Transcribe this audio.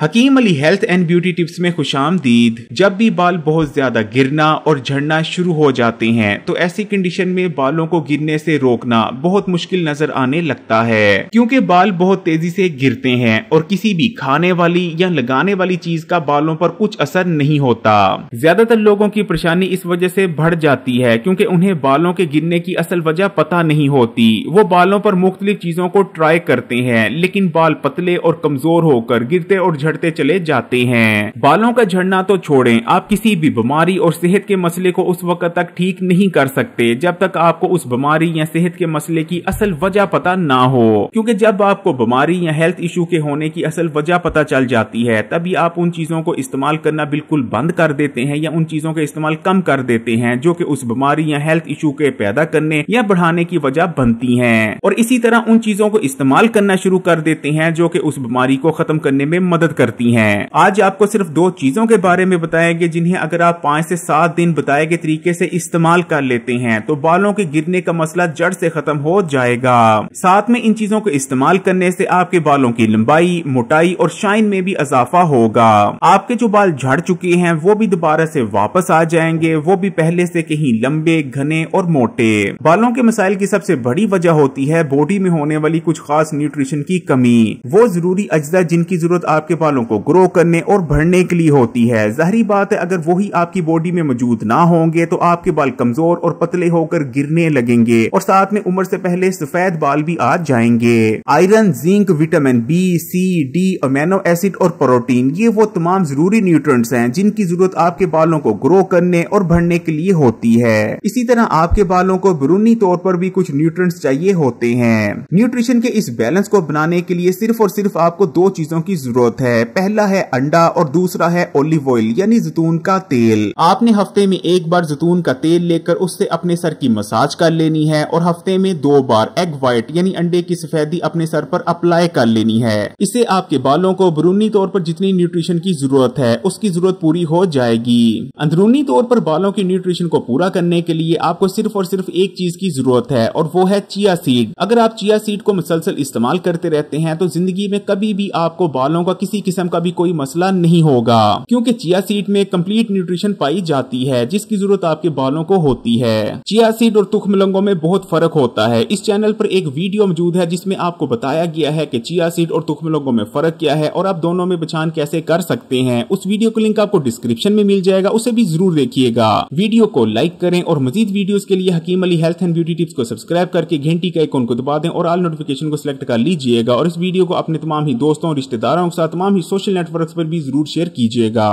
Hakim Ali health and beauty tips में खुश आमदीद जब भी बाल बहुत ज्यादा गिरना और झड़ना शुरू हो जाते हैं तो ऐसी कंडीशन में बालों को गिरने से रोकना बहुत मुश्किल नजर आने लगता है क्योंकि बाल बहुत तेजी से गिरते हैं और किसी भी खाने वाली या लगाने वाली चीज का बालों पर कुछ असर नहीं होता ज्यादातर लोगों की परेशानी इस वजह से बढ़ जाती है क्योंकि उन्हें बालों के गिरने की असल वजह पता नहीं होती वो बालों पर मुख्तलिफ चीजों को ट्राई करते हैं लेकिन बाल पतले और कमजोर होकर गिरते और झड़ते चले जाते हैं बालों का झड़ना तो छोड़ें आप किसी भी बीमारी और सेहत के मसले को उस वक्त तक ठीक नहीं कर सकते जब तक आपको उस बीमारी या सेहत के मसले की असल वजह पता ना हो क्योंकि जब आपको बीमारी या हेल्थ इशू के होने की असल वजह पता चल जाती है तभी आप उन चीजों को इस्तेमाल करना बिल्कुल बंद कर देते हैं या उन चीजों का इस्तेमाल कम कर देते हैं जो कि उस बीमारी या हेल्थ इशू के पैदा करने या बढ़ाने की वजह बनती है और इसी तरह उन चीजों को इस्तेमाल करना शुरू कर देते हैं जो कि उस बीमारी को खत्म करने में मदद करती हैं आज आपको सिर्फ दो चीजों के बारे में बताएंगे जिन्हें अगर आप पांच से सात दिन बताए गए तरीके से इस्तेमाल कर लेते हैं तो बालों के गिरने का मसला जड़ से खत्म हो जाएगा साथ में इन चीजों को इस्तेमाल करने से आपके बालों की लंबाई मोटाई और शाइन में भी इजाफा होगा आपके जो बाल झड़ चुके हैं वो भी दोबारा से वापस आ जाएंगे वो भी पहले से कहीं लंबे घने और मोटे बालों के मसाइल की सबसे बड़ी वजह होती है बॉडी में होने वाली कुछ खास न्यूट्रिशन की कमी वो जरूरी अज्जा जिनकी जरूरत आपके पास वालों को ग्रो करने और भरने के लिए होती है जहरी बात है अगर वही आपकी बॉडी में मौजूद ना होंगे तो आपके बाल कमजोर और पतले होकर गिरने लगेंगे और साथ में उम्र से पहले सफेद बाल भी आ जाएंगे iron zinc vitamin B C D amino acid और प्रोटीन ये वो तमाम जरूरी न्यूट्रंट्स हैं जिनकी जरूरत आपके बालों को ग्रो करने और भरने के लिए होती है इसी तरह आपके बालों को बरूनी तौर पर भी कुछ न्यूट्रंट चाहिए होते हैं न्यूट्रिशन के इस बैलेंस को बनाने के लिए सिर्फ और सिर्फ आपको दो चीजों की जरूरत है है पहला है अंडा और दूसरा है ओलिव ऑयल यानी जैतून का तेल आपने हफ्ते में एक बार जैतून का तेल लेकर उससे अपने सर की मसाज कर लेनी है और हफ्ते में दो बार एग व्हाइट यानी अंडे की सफेदी अपने सर पर अप्लाई कर लेनी है इससे आपके बालों को बरूनी तौर पर जितनी न्यूट्रिशन की जरूरत है उसकी जरूरत पूरी हो जाएगी अंदरूनी तौर पर बालों की न्यूट्रिशन को पूरा करने के लिए आपको सिर्फ और सिर्फ एक चीज की जरूरत है और वो है चिया सीड अगर आप चिया सीड को मुसलसल इस्तेमाल करते रहते हैं तो जिंदगी में कभी भी आपको बालों का किसी किसी किस्म का भी कोई मसला नहीं होगा क्योंकि चिया सीड में कंप्लीट न्यूट्रिशन पाई जाती है जिसकी जरूरत आपके बालों को होती है चिया सीड और तुख मलंगों में बहुत फर्क होता है इस चैनल पर एक वीडियो मौजूद है जिसमें आपको बताया गया है कि चिया सीड और तुख मलंगों में फर्क क्या है और आप दोनों में बचान कैसे कर सकते हैं उस वीडियो का लिंक आपको डिस्क्रिप्शन में मिल जाएगा उसे भी जरूर देखिएगा वीडियो को लाइक करें और मजीद वीडियो के लिए Hakeem Ali health and beauty tips को सब्सक्राइब करके घंटी का आइकॉन को दबा दें और ऑल नोटिफिकेशन को सिलेक्ट कर लीजिएगा और इस वीडियो को अपने तमाम ही दोस्तों रिश्तेदारों के साथ तमाम ही सोशल नेटवर्क पर भी जरूर शेयर कीजिएगा